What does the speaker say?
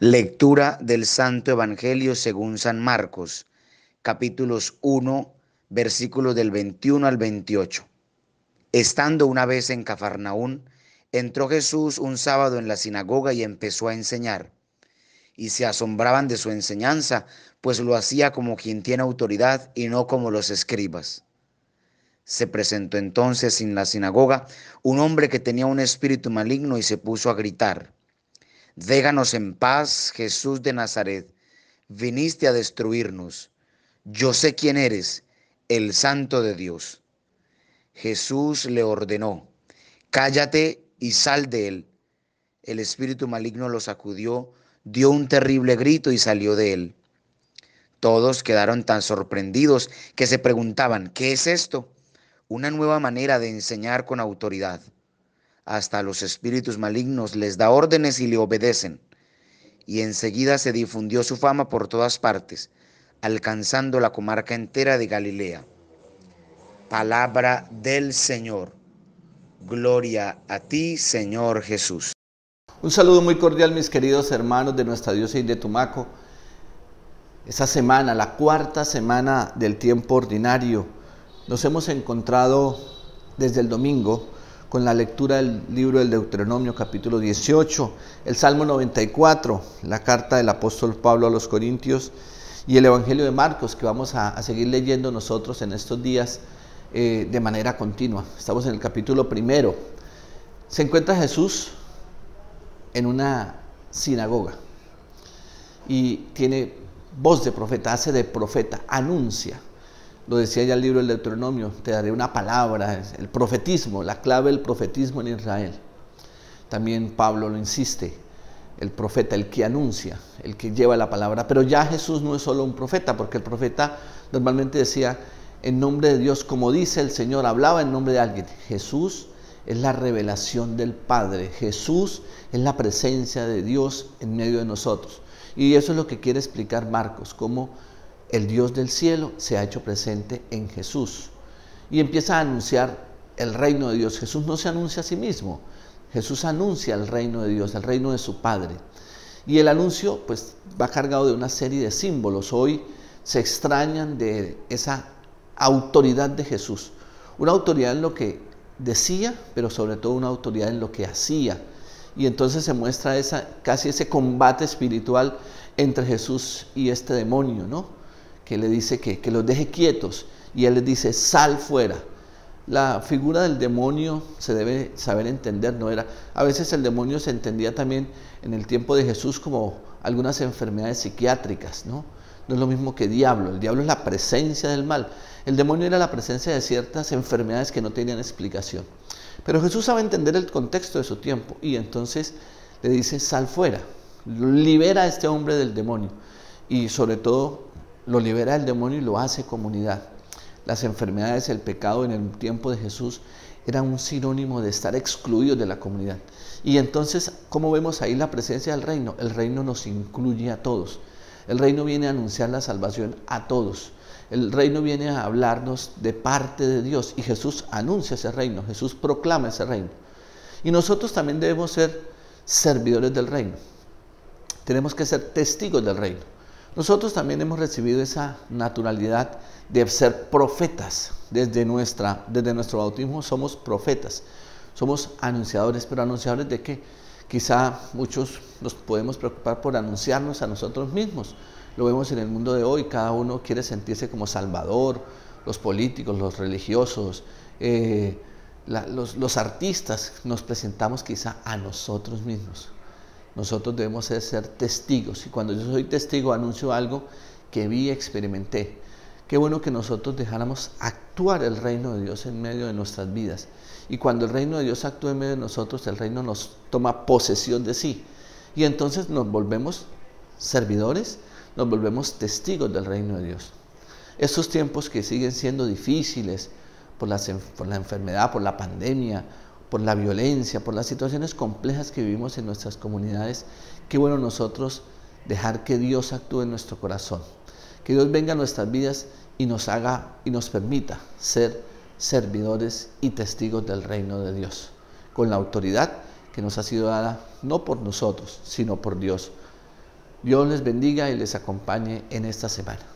Lectura del Santo Evangelio según San Marcos, capítulos 1, versículos del 21 al 28. Estando una vez en Cafarnaún, entró Jesús un sábado en la sinagoga y empezó a enseñar. Y se asombraban de su enseñanza, pues lo hacía como quien tiene autoridad y no como los escribas. Se presentó entonces en la sinagoga un hombre que tenía un espíritu maligno y se puso a gritar Déganos en paz, Jesús de Nazaret. Viniste a destruirnos. Yo sé quién eres, el Santo de Dios. Jesús le ordenó, cállate y sal de él. El espíritu maligno lo sacudió, dio un terrible grito y salió de él. Todos quedaron tan sorprendidos que se preguntaban, ¿qué es esto? Una nueva manera de enseñar con autoridad hasta los espíritus malignos, les da órdenes y le obedecen. Y enseguida se difundió su fama por todas partes, alcanzando la comarca entera de Galilea. Palabra del Señor. Gloria a ti, Señor Jesús. Un saludo muy cordial, mis queridos hermanos de nuestra diócesis de Tumaco. Esta semana, la cuarta semana del tiempo ordinario, nos hemos encontrado desde el domingo con la lectura del libro del Deuteronomio capítulo 18, el Salmo 94, la carta del apóstol Pablo a los Corintios y el Evangelio de Marcos que vamos a, seguir leyendo nosotros en estos días eh, de manera continua. Estamos en el capítulo primero. Se encuentra Jesús en una sinagoga y tiene voz de profeta, hace de profeta, anuncia lo decía ya el libro del Deuteronomio, te daré una palabra, el profetismo, la clave del profetismo en Israel. También Pablo lo insiste, el profeta, el que anuncia, el que lleva la palabra. Pero ya Jesús no es solo un profeta, porque el profeta normalmente decía, en nombre de Dios, como dice el Señor, hablaba en nombre de alguien. Jesús es la revelación del Padre, Jesús es la presencia de Dios en medio de nosotros. Y eso es lo que quiere explicar Marcos, cómo el Dios del cielo se ha hecho presente en Jesús y empieza a anunciar el reino de Dios. Jesús no se anuncia a sí mismo, Jesús anuncia el reino de Dios, el reino de su Padre. Y el anuncio pues va cargado de una serie de símbolos. Hoy se extrañan de esa autoridad de Jesús. Una autoridad en lo que decía, pero sobre todo una autoridad en lo que hacía. Y entonces se muestra esa, casi ese combate espiritual entre Jesús y este demonio, ¿no? que le dice que, los deje quietos y él le dice, sal fuera. La figura del demonio se debe saber entender, no era. A veces el demonio se entendía también en el tiempo de Jesús como algunas enfermedades psiquiátricas, ¿no? No es lo mismo que diablo, el diablo es la presencia del mal. El demonio era la presencia de ciertas enfermedades que no tenían explicación. Pero Jesús sabe entender el contexto de su tiempo y entonces le dice, sal fuera, libera a este hombre del demonio. Y sobre todo lo libera del demonio y lo hace comunidad. Las enfermedades, el pecado en el tiempo de Jesús era un sinónimo de estar excluidos de la comunidad. Y entonces, ¿cómo vemos ahí la presencia del reino? El reino nos incluye a todos. El reino viene a anunciar la salvación a todos. El reino viene a hablarnos de parte de Dios y Jesús anuncia ese reino, Jesús proclama ese reino. Y nosotros también debemos ser servidores del reino. Tenemos que ser testigos del reino. Nosotros también hemos recibido esa naturalidad de ser profetas. Desde, nuestra, desde nuestro bautismo somos profetas, somos anunciadores, pero anunciadores de qué? Quizá muchos nos podemos preocupar por anunciarnos a nosotros mismos. Lo vemos en el mundo de hoy, cada uno quiere sentirse como salvador, los políticos, los religiosos, eh, los artistas, nos presentamos quizá a nosotros mismos. Nosotros debemos ser testigos. Y cuando yo soy testigo, anuncio algo que vi, experimenté. Qué bueno que nosotros dejáramos actuar el reino de Dios en medio de nuestras vidas. Y cuando el reino de Dios actúa en medio de nosotros, el reino nos toma posesión de sí. Y entonces nos volvemos servidores, nos volvemos testigos del reino de Dios. Esos tiempos que siguen siendo difíciles por, por la enfermedad, por la pandemia, por la violencia, por las situaciones complejas que vivimos en nuestras comunidades, qué bueno nosotros dejar que Dios actúe en nuestro corazón, que Dios venga a nuestras vidas y nos haga y nos permita ser servidores y testigos del reino de Dios, con la autoridad que nos ha sido dada no por nosotros, sino por Dios. Dios les bendiga y les acompañe en esta semana.